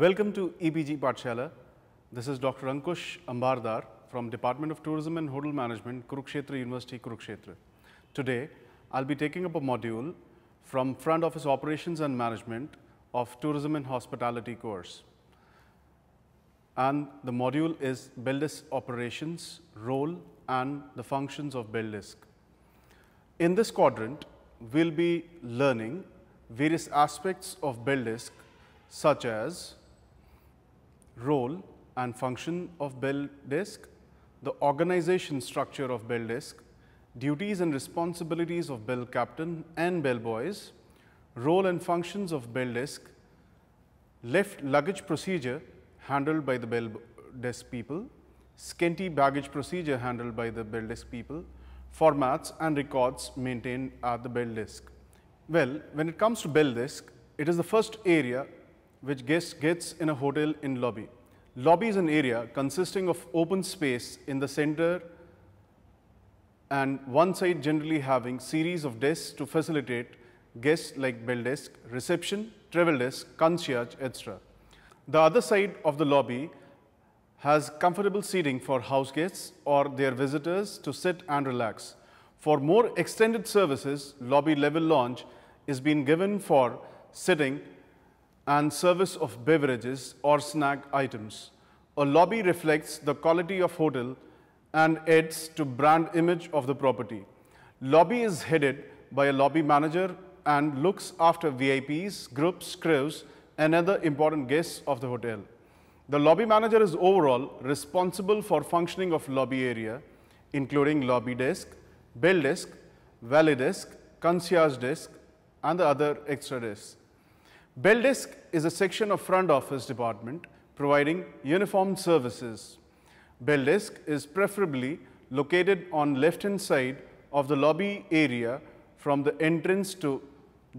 Welcome to EBG Patshala. This is Dr. Ankush Ambardar from Department of Tourism and Hotel Management, Kurukshetra University, Kurukshetra. Today, I'll be taking up a module from Front Office Operations and Management of Tourism and Hospitality course. And the module is BillDisk Operations, Role and the Functions of BillDisk. In this quadrant, we'll be learning various aspects of BillDisk such as role and function of Bell desk, the organization structure of Bell desk, duties and responsibilities of Bell captain and bell boys, role and functions of Bell desk, left luggage procedure handled by the Bell desk people, scanty baggage procedure handled by the Bell desk people, formats and records maintained at the Bell desk. Well, when it comes to Bell desk, it is the first area which guest gets in a hotel in lobby. Lobby is an area consisting of open space in the center and one side generally having series of desks to facilitate guests like bell desk, reception, travel desk, concierge, etc. The other side of the lobby has comfortable seating for house guests or their visitors to sit and relax. For more extended services, lobby level lounge is being given for sitting and service of beverages or snack items. A lobby reflects the quality of hotel and adds to brand image of the property. Lobby is headed by a lobby manager and looks after VIPs, groups, crews, and other important guests of the hotel. The lobby manager is overall responsible for functioning of lobby area, including lobby desk, bell desk, valet desk, concierge desk, and the other extra desks. Bell desk is a section of front office department providing uniformed services. Bell desk is preferably located on left hand side of the lobby area from the entrance to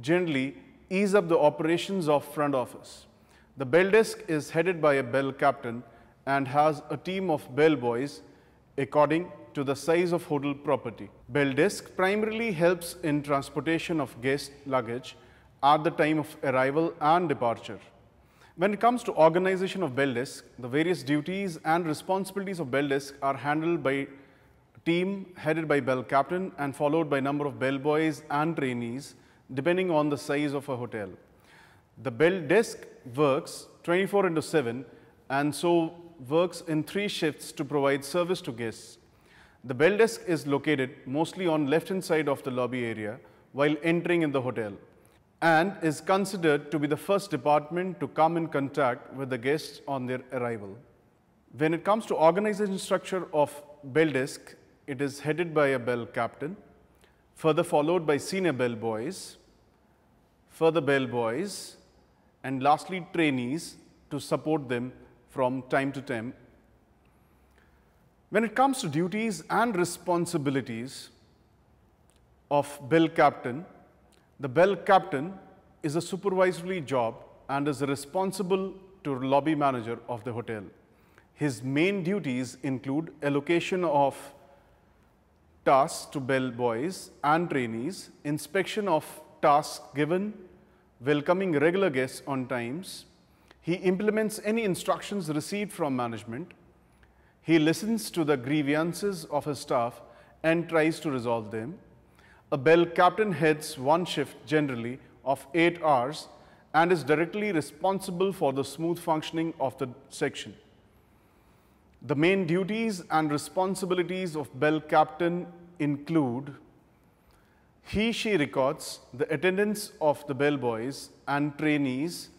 generally ease up the operations of front office. The bell desk is headed by a bell captain and has a team of bell boys according to the size of hotel property. Bell desk primarily helps in transportation of guest luggage at the time of arrival and departure. When it comes to organization of bell desk, the various duties and responsibilities of bell desk are handled by team headed by bell captain and followed by number of bellboys and trainees depending on the size of a hotel. The bell desk works 24 into 7 and so works in three shifts to provide service to guests. The bell desk is located mostly on left hand side of the lobby area while entering in the hotel and is considered to be the first department to come in contact with the guests on their arrival. When it comes to organization structure of bell desk, it is headed by a bell captain, further followed by senior bell boys, further bell boys, and lastly trainees to support them from time to time. When it comes to duties and responsibilities of bell captain, the bell captain is a supervisory job and is responsible to lobby manager of the hotel. His main duties include allocation of tasks to bell boys and trainees, inspection of tasks given, welcoming regular guests on times. He implements any instructions received from management. He listens to the grievances of his staff and tries to resolve them a bell captain heads one shift generally of 8 hours and is directly responsible for the smooth functioning of the section. The main duties and responsibilities of bell captain include he she records the attendance of the bellboys and trainees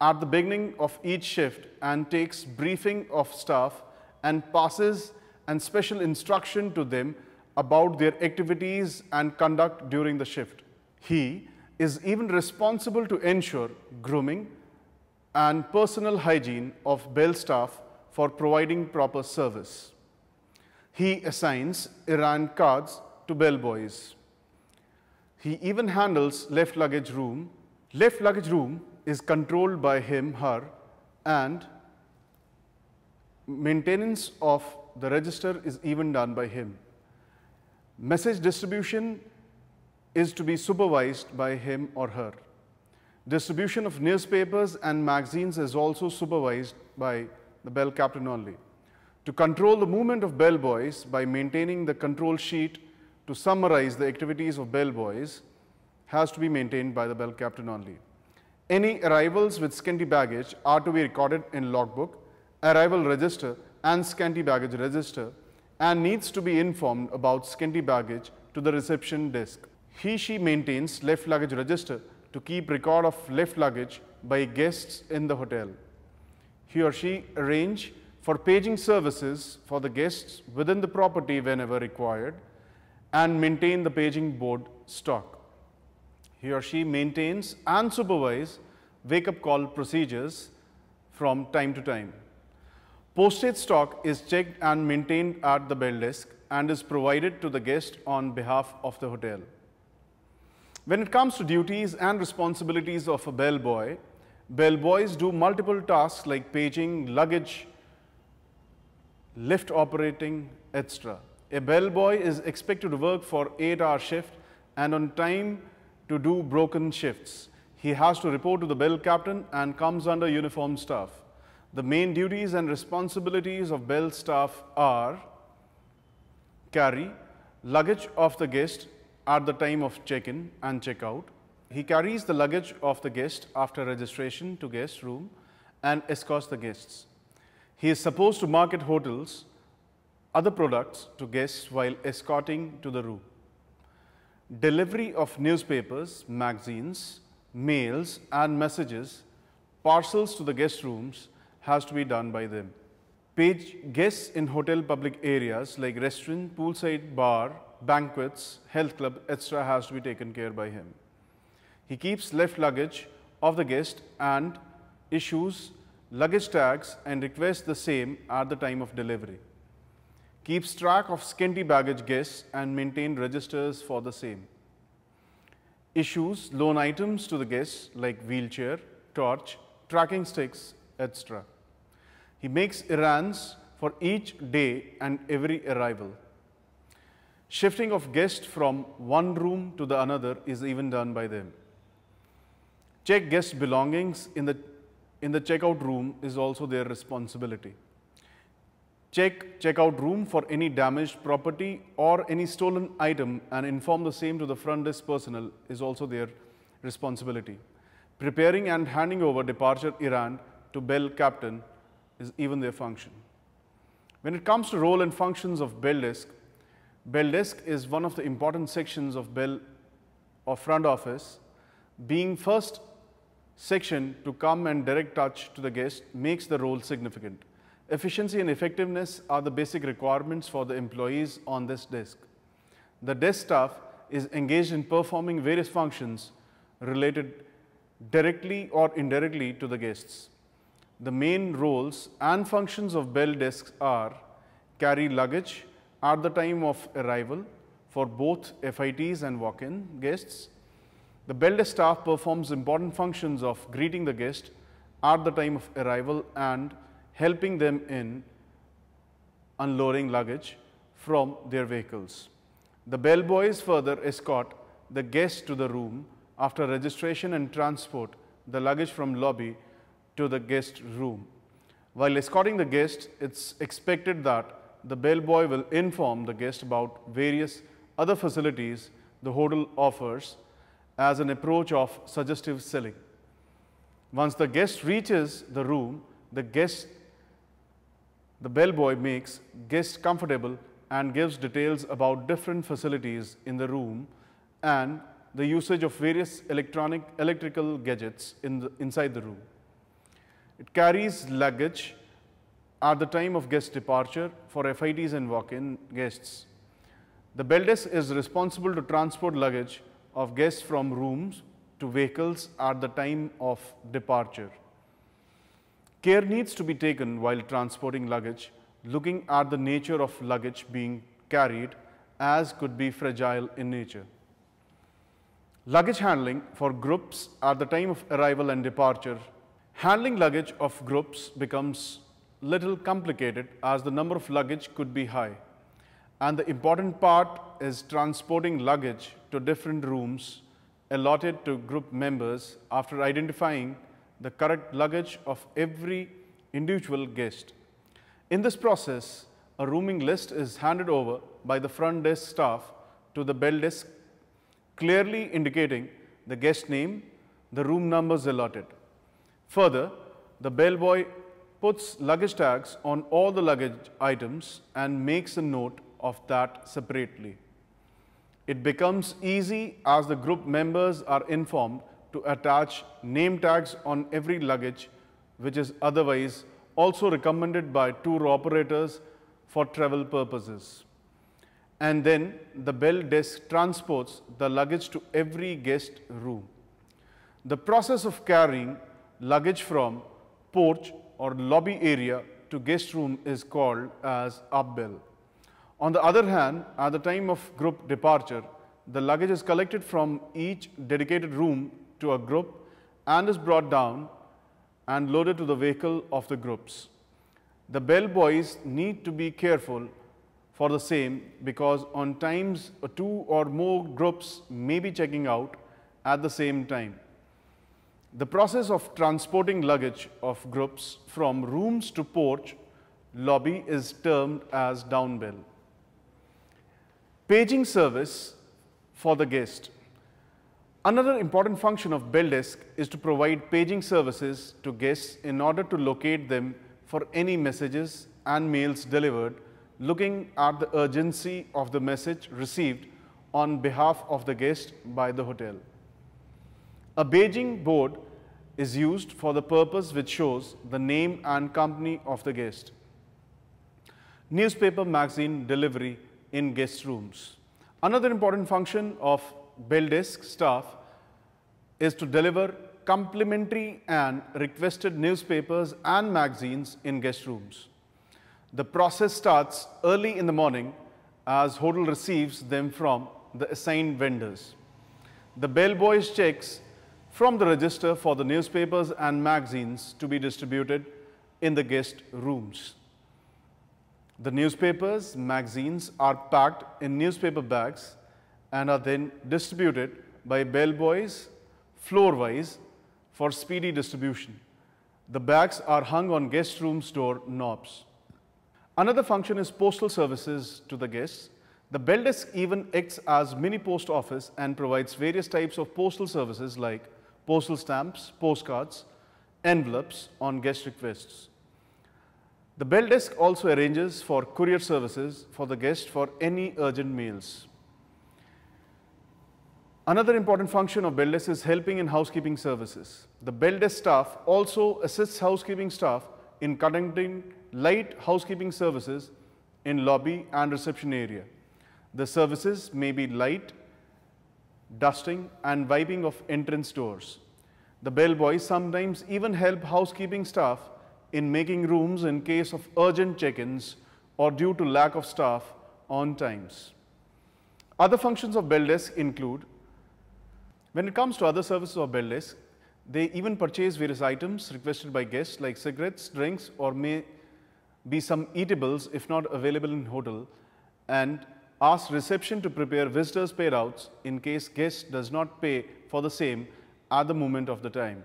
at the beginning of each shift and takes briefing of staff and passes and special instruction to them about their activities and conduct during the shift. He is even responsible to ensure grooming and personal hygiene of bell staff for providing proper service. He assigns Iran cards to bellboys. He even handles left luggage room. Left luggage room is controlled by him, her, and maintenance of the register is even done by him. Message distribution is to be supervised by him or her. Distribution of newspapers and magazines is also supervised by the bell captain only. To control the movement of bellboys by maintaining the control sheet to summarize the activities of bellboys has to be maintained by the bell captain only. Any arrivals with scanty baggage are to be recorded in logbook, arrival register and scanty baggage register and needs to be informed about scanty baggage to the reception desk. He she maintains left luggage register to keep record of left luggage by guests in the hotel. He or she arrange for paging services for the guests within the property whenever required and maintain the paging board stock. He or she maintains and supervise wake-up call procedures from time to time. Postage stock is checked and maintained at the bell desk and is provided to the guest on behalf of the hotel. When it comes to duties and responsibilities of a bellboy, bellboys do multiple tasks like paging, luggage, lift operating, etc. A bellboy is expected to work for 8-hour shift and on time to do broken shifts. He has to report to the bell captain and comes under uniform staff. The main duties and responsibilities of bell staff are carry luggage of the guest at the time of check-in and check-out. He carries the luggage of the guest after registration to guest room and escorts the guests. He is supposed to market hotels, other products to guests while escorting to the room. Delivery of newspapers, magazines, mails and messages, parcels to the guest rooms has to be done by them. Page guests in hotel public areas like restaurant, poolside bar, banquets, health club, etc. has to be taken care by him. He keeps left luggage of the guest and issues luggage tags and requests the same at the time of delivery. Keeps track of scanty baggage guests and maintain registers for the same. Issues loan items to the guests like wheelchair, torch, tracking sticks, etc. He makes errands for each day and every arrival. Shifting of guests from one room to the another is even done by them. Check guest belongings in the, in the checkout room is also their responsibility. Check checkout room for any damaged property or any stolen item and inform the same to the front desk personnel is also their responsibility. Preparing and handing over departure errand to bell captain is even their function. When it comes to role and functions of bell desk, bell desk is one of the important sections of bell or front office being first section to come and direct touch to the guest makes the role significant. Efficiency and effectiveness are the basic requirements for the employees on this desk. The desk staff is engaged in performing various functions related directly or indirectly to the guests. The main roles and functions of bell desks are carry luggage at the time of arrival for both FITs and walk-in guests. The bell desk staff performs important functions of greeting the guest at the time of arrival and helping them in unloading luggage from their vehicles. The bellboys further escort the guest to the room after registration and transport the luggage from lobby to the guest room. While escorting the guest, it's expected that the bellboy will inform the guest about various other facilities the hotel offers as an approach of suggestive selling. Once the guest reaches the room, the guest, the bellboy makes guest comfortable and gives details about different facilities in the room and the usage of various electronic electrical gadgets in the, inside the room. It carries luggage at the time of guest departure for FIDs and walk-in guests. The desk is responsible to transport luggage of guests from rooms to vehicles at the time of departure. Care needs to be taken while transporting luggage, looking at the nature of luggage being carried as could be fragile in nature. Luggage handling for groups at the time of arrival and departure Handling luggage of groups becomes little complicated as the number of luggage could be high. And the important part is transporting luggage to different rooms allotted to group members after identifying the correct luggage of every individual guest. In this process, a rooming list is handed over by the front desk staff to the bell desk, clearly indicating the guest name, the room numbers allotted. Further, the bellboy puts luggage tags on all the luggage items and makes a note of that separately. It becomes easy as the group members are informed to attach name tags on every luggage which is otherwise also recommended by tour operators for travel purposes. And then the bell desk transports the luggage to every guest room. The process of carrying luggage from porch or lobby area to guest room is called as upbill. On the other hand, at the time of group departure, the luggage is collected from each dedicated room to a group and is brought down and loaded to the vehicle of the groups. The bellboys need to be careful for the same because on times two or more groups may be checking out at the same time. The process of transporting luggage of groups from rooms to porch lobby is termed as downbill. Paging service for the guest. Another important function of bell desk is to provide paging services to guests in order to locate them for any messages and mails delivered looking at the urgency of the message received on behalf of the guest by the hotel. A Beijing board is used for the purpose which shows the name and company of the guest. Newspaper magazine delivery in guest rooms. Another important function of bell desk staff is to deliver complimentary and requested newspapers and magazines in guest rooms. The process starts early in the morning as hotel receives them from the assigned vendors. The bellboys checks from the register for the newspapers and magazines to be distributed in the guest rooms. The newspapers, magazines are packed in newspaper bags and are then distributed by bellboys floorwise for speedy distribution. The bags are hung on guest rooms door knobs. Another function is postal services to the guests. The bell desk even acts as mini post office and provides various types of postal services like postal stamps, postcards, envelopes on guest requests. The bell desk also arranges for courier services for the guest for any urgent mails. Another important function of bell desk is helping in housekeeping services. The bell desk staff also assists housekeeping staff in conducting light housekeeping services in lobby and reception area. The services may be light dusting and wiping of entrance doors. The bellboys sometimes even help housekeeping staff in making rooms in case of urgent check-ins or due to lack of staff on times. Other functions of bell desk include, when it comes to other services of bell desk, they even purchase various items requested by guests like cigarettes, drinks or may be some eatables if not available in hotel and Ask reception to prepare visitors' payouts in case guest does not pay for the same at the moment of the time.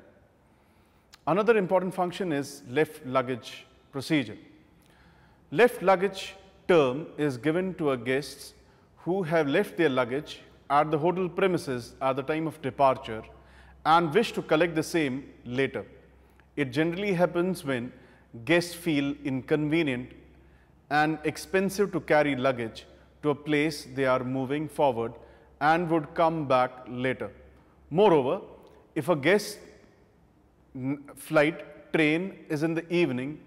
Another important function is left luggage procedure. Left luggage term is given to a guests who have left their luggage at the hotel premises at the time of departure and wish to collect the same later. It generally happens when guests feel inconvenient and expensive to carry luggage to a place they are moving forward and would come back later. Moreover, if a guest flight train is in the evening,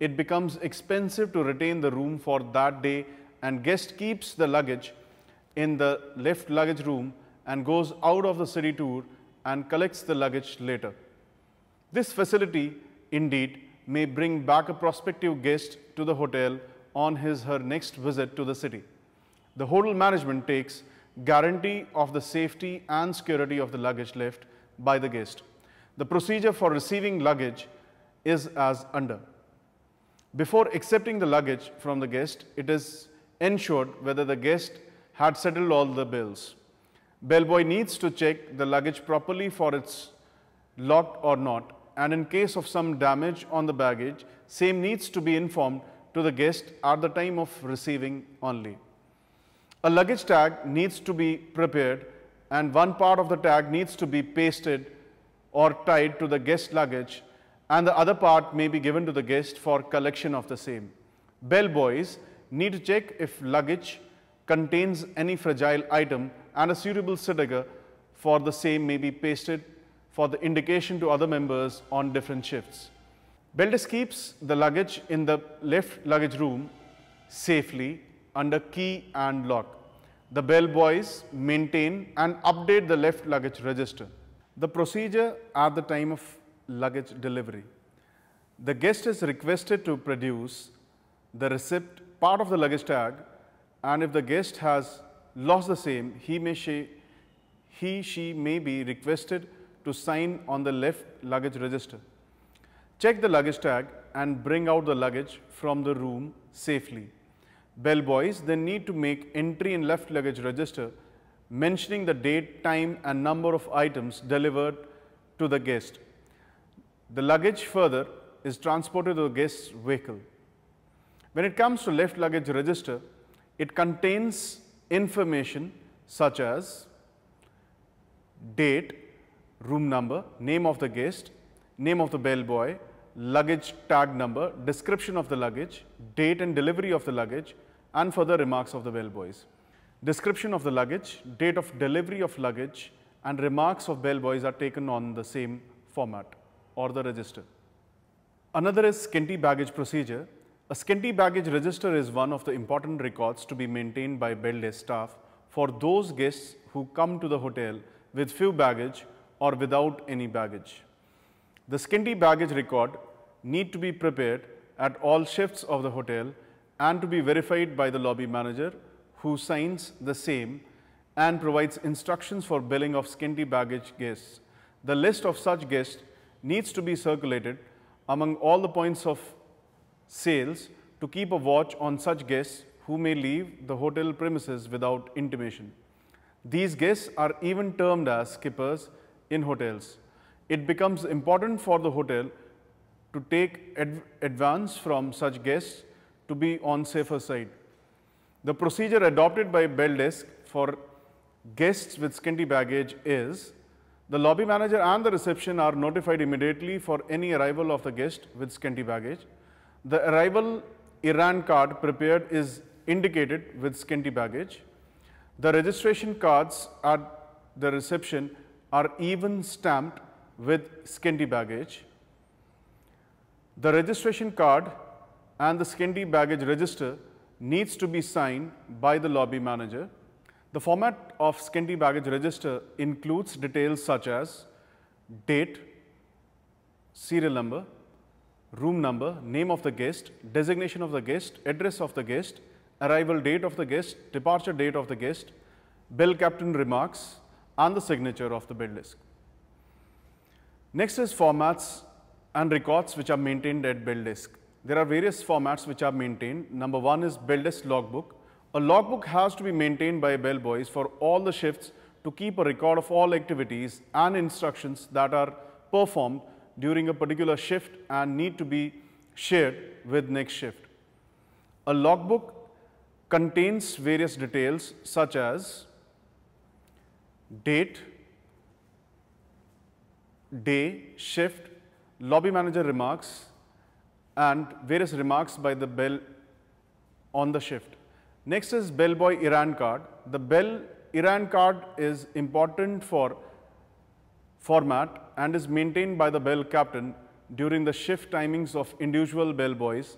it becomes expensive to retain the room for that day and guest keeps the luggage in the left luggage room and goes out of the city tour and collects the luggage later. This facility indeed may bring back a prospective guest to the hotel on his her next visit to the city. The hotel management takes guarantee of the safety and security of the luggage left by the guest. The procedure for receiving luggage is as under. Before accepting the luggage from the guest, it is ensured whether the guest had settled all the bills. Bellboy needs to check the luggage properly for it's locked or not and in case of some damage on the baggage, same needs to be informed to the guest at the time of receiving only. A luggage tag needs to be prepared and one part of the tag needs to be pasted or tied to the guest luggage and the other part may be given to the guest for collection of the same. Bellboys need to check if luggage contains any fragile item and a suitable sticker for the same may be pasted for the indication to other members on different shifts. Beldes keeps the luggage in the left luggage room safely under key and lock. The bellboys maintain and update the left luggage register. The procedure at the time of luggage delivery. The guest is requested to produce the receipt part of the luggage tag and if the guest has lost the same, he may she, he, she may be requested to sign on the left luggage register. Check the luggage tag and bring out the luggage from the room safely bellboys then need to make entry in left luggage register mentioning the date, time and number of items delivered to the guest. The luggage further is transported to the guest's vehicle. When it comes to left luggage register, it contains information such as date, room number, name of the guest, name of the bellboy, luggage tag number, description of the luggage, date and delivery of the luggage, and further remarks of the bellboys. Description of the luggage, date of delivery of luggage, and remarks of bellboys are taken on the same format or the register. Another is skinty baggage procedure. A skinty baggage register is one of the important records to be maintained by desk staff for those guests who come to the hotel with few baggage or without any baggage. The skinty baggage record need to be prepared at all shifts of the hotel and to be verified by the lobby manager who signs the same and provides instructions for billing of skinty baggage guests. The list of such guests needs to be circulated among all the points of sales to keep a watch on such guests who may leave the hotel premises without intimation. These guests are even termed as skippers in hotels it becomes important for the hotel to take adv advance from such guests to be on safer side. The procedure adopted by desk for guests with scanty baggage is the lobby manager and the reception are notified immediately for any arrival of the guest with scanty baggage. The arrival Iran card prepared is indicated with scanty baggage. The registration cards at the reception are even stamped with Scandi baggage. The registration card and the Scandi baggage register needs to be signed by the lobby manager. The format of Scandi baggage register includes details such as date, serial number, room number, name of the guest, designation of the guest, address of the guest, arrival date of the guest, departure date of the guest, bill captain remarks, and the signature of the bill list. Next is formats and records which are maintained at BuildDisk. There are various formats which are maintained. Number one is BuildDisk logbook. A logbook has to be maintained by bellboys for all the shifts to keep a record of all activities and instructions that are performed during a particular shift and need to be shared with next shift. A logbook contains various details such as date, day, shift, lobby manager remarks, and various remarks by the bell on the shift. Next is bellboy Iran card. The bell Iran card is important for format and is maintained by the bell captain during the shift timings of individual bellboys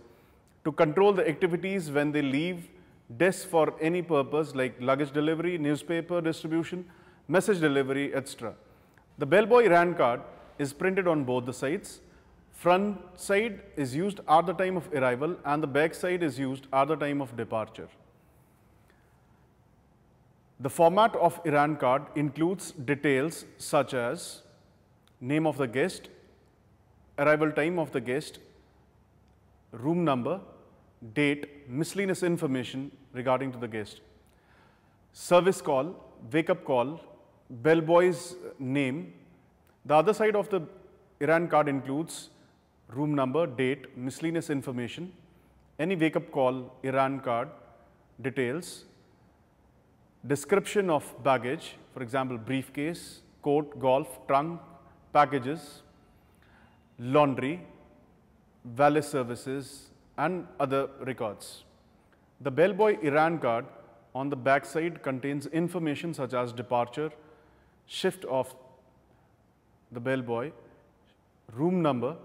to control the activities when they leave desk for any purpose like luggage delivery, newspaper distribution, message delivery, etc. The bellboy RAN card is printed on both the sides. Front side is used at the time of arrival and the back side is used at the time of departure. The format of IRAN card includes details such as name of the guest, arrival time of the guest, room number, date, miscellaneous information regarding to the guest, service call, wake up call, bellboy's name. The other side of the Iran card includes room number, date, miscellaneous information, any wake up call, Iran card, details, description of baggage, for example, briefcase, coat, golf, trunk, packages, laundry, valet services and other records. The bellboy Iran card on the backside contains information such as departure, shift of the bellboy, room number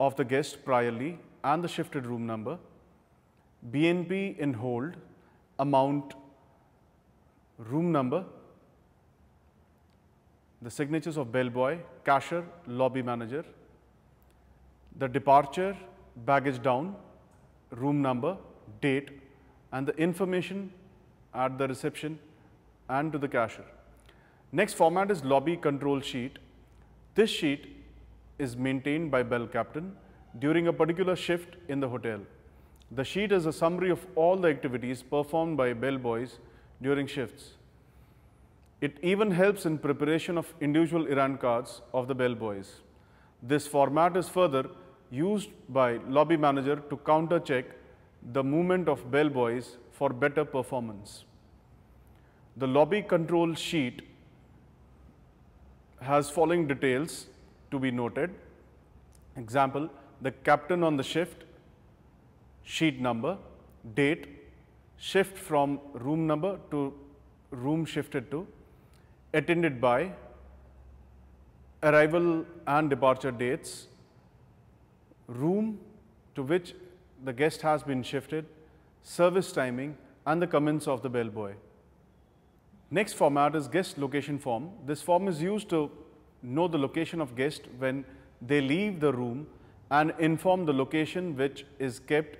of the guest priorly and the shifted room number, BNP in hold, amount, room number, the signatures of bellboy, cashier, lobby manager, the departure, baggage down, room number, date and the information at the reception and to the cashier. Next format is lobby control sheet. This sheet is maintained by bell captain during a particular shift in the hotel. The sheet is a summary of all the activities performed by bellboys during shifts. It even helps in preparation of individual Iran cards of the bellboys. This format is further used by lobby manager to counter check the movement of bellboys for better performance. The lobby control sheet has following details to be noted. Example, the captain on the shift, sheet number, date, shift from room number to room shifted to, attended by, arrival and departure dates, room to which the guest has been shifted, service timing and the comments of the bellboy. Next format is guest location form. This form is used to know the location of guest when they leave the room and inform the location which is kept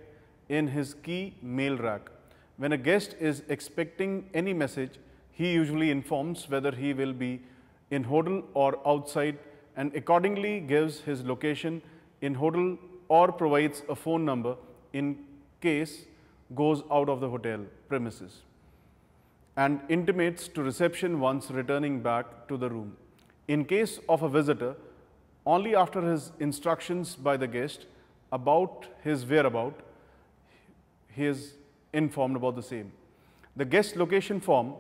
in his key mail rack. When a guest is expecting any message, he usually informs whether he will be in hotel or outside and accordingly gives his location in hotel or provides a phone number in case goes out of the hotel premises and intimates to reception once returning back to the room. In case of a visitor, only after his instructions by the guest about his whereabout, he is informed about the same. The guest location form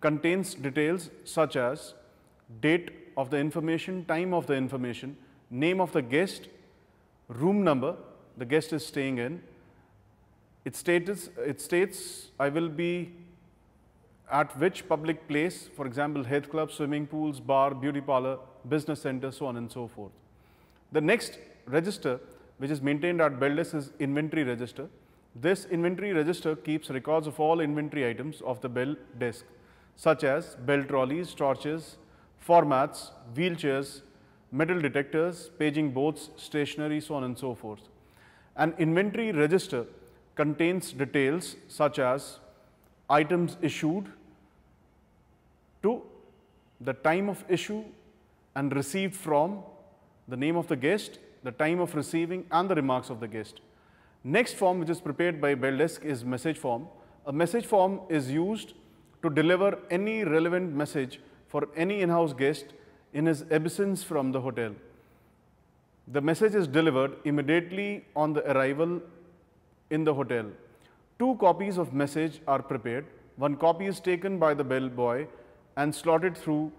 contains details such as date of the information, time of the information, name of the guest, room number the guest is staying in. It states, it states I will be at which public place, for example, health club, swimming pools, bar, beauty parlor, business center, so on and so forth. The next register which is maintained at Beldes is inventory register. This inventory register keeps records of all inventory items of the Bell desk such as bell trolleys, torches, formats, wheelchairs, metal detectors, paging boards, stationery, so on and so forth. An inventory register contains details such as items issued, to the time of issue and received from the name of the guest, the time of receiving and the remarks of the guest. Next form which is prepared by Bell Desk is message form. A message form is used to deliver any relevant message for any in-house guest in his absence from the hotel. The message is delivered immediately on the arrival in the hotel. Two copies of message are prepared. One copy is taken by the bellboy and slotted through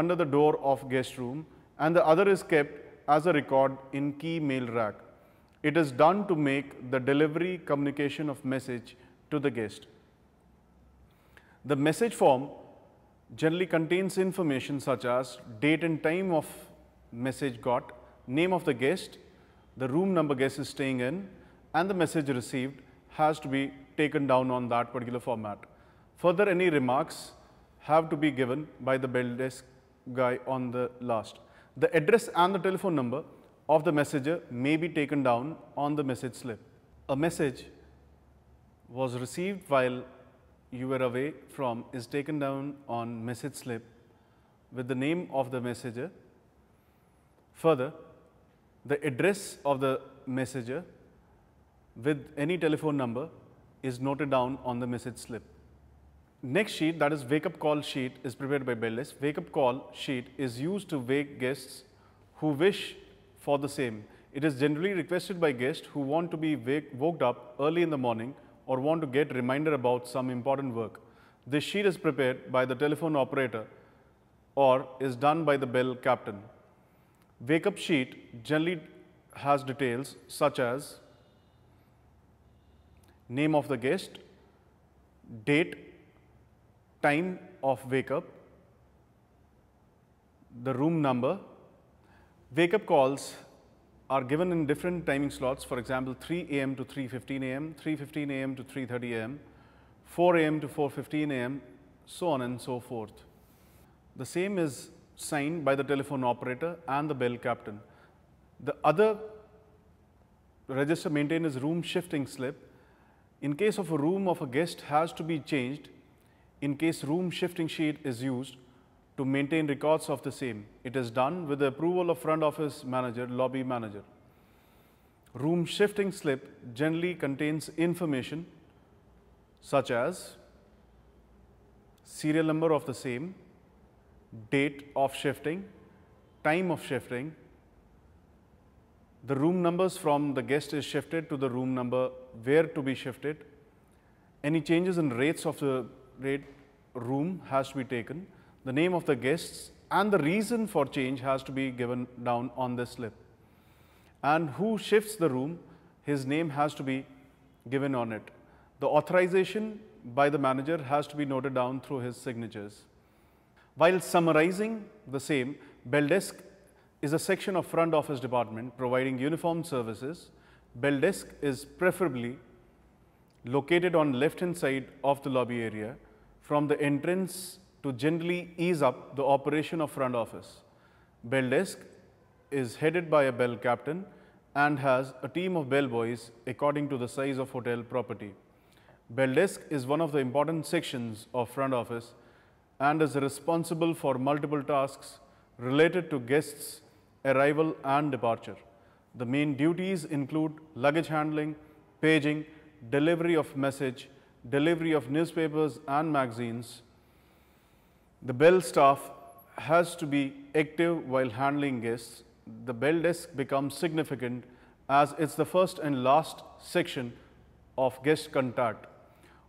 under the door of guest room and the other is kept as a record in key mail rack. It is done to make the delivery communication of message to the guest. The message form generally contains information such as date and time of message got, name of the guest, the room number guest is staying in and the message received has to be taken down on that particular format. Further any remarks have to be given by the bell desk guy on the last. The address and the telephone number of the messenger may be taken down on the message slip. A message was received while you were away from is taken down on message slip with the name of the messenger. Further, the address of the messenger with any telephone number is noted down on the message slip. Next sheet, that is wake up call sheet, is prepared by Bellis. Wake up call sheet is used to wake guests who wish for the same. It is generally requested by guests who want to be wake, woke up early in the morning or want to get reminder about some important work. This sheet is prepared by the telephone operator or is done by the bell captain. Wake up sheet generally has details such as name of the guest, date time of wake up, the room number, wake up calls are given in different timing slots, for example 3 a.m. to 3.15 a.m., 3.15 a.m. to 3.30 a.m., 4 a.m. to 4.15 a.m., so on and so forth. The same is signed by the telephone operator and the bell captain. The other register maintained is room shifting slip. In case of a room of a guest has to be changed, in case room shifting sheet is used to maintain records of the same. It is done with the approval of front office manager, lobby manager. Room shifting slip generally contains information such as serial number of the same, date of shifting, time of shifting, the room numbers from the guest is shifted to the room number where to be shifted, any changes in rates of the rate room has to be taken, the name of the guests and the reason for change has to be given down on the slip. And who shifts the room, his name has to be given on it. The authorization by the manager has to be noted down through his signatures. While summarizing the same, desk is a section of front office department providing uniform services. desk is preferably located on left hand side of the lobby area from the entrance to generally ease up the operation of front office. Bell desk is headed by a bell captain and has a team of bellboys according to the size of hotel property. Bell desk is one of the important sections of front office and is responsible for multiple tasks related to guests' arrival and departure. The main duties include luggage handling, paging, delivery of message, delivery of newspapers and magazines, the bell staff has to be active while handling guests. The bell desk becomes significant as it's the first and last section of guest contact.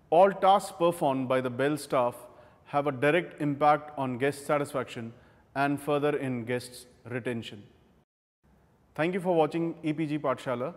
All tasks performed by the bell staff have a direct impact on guest satisfaction and further in guests retention. Thank you for watching EPG Partshala.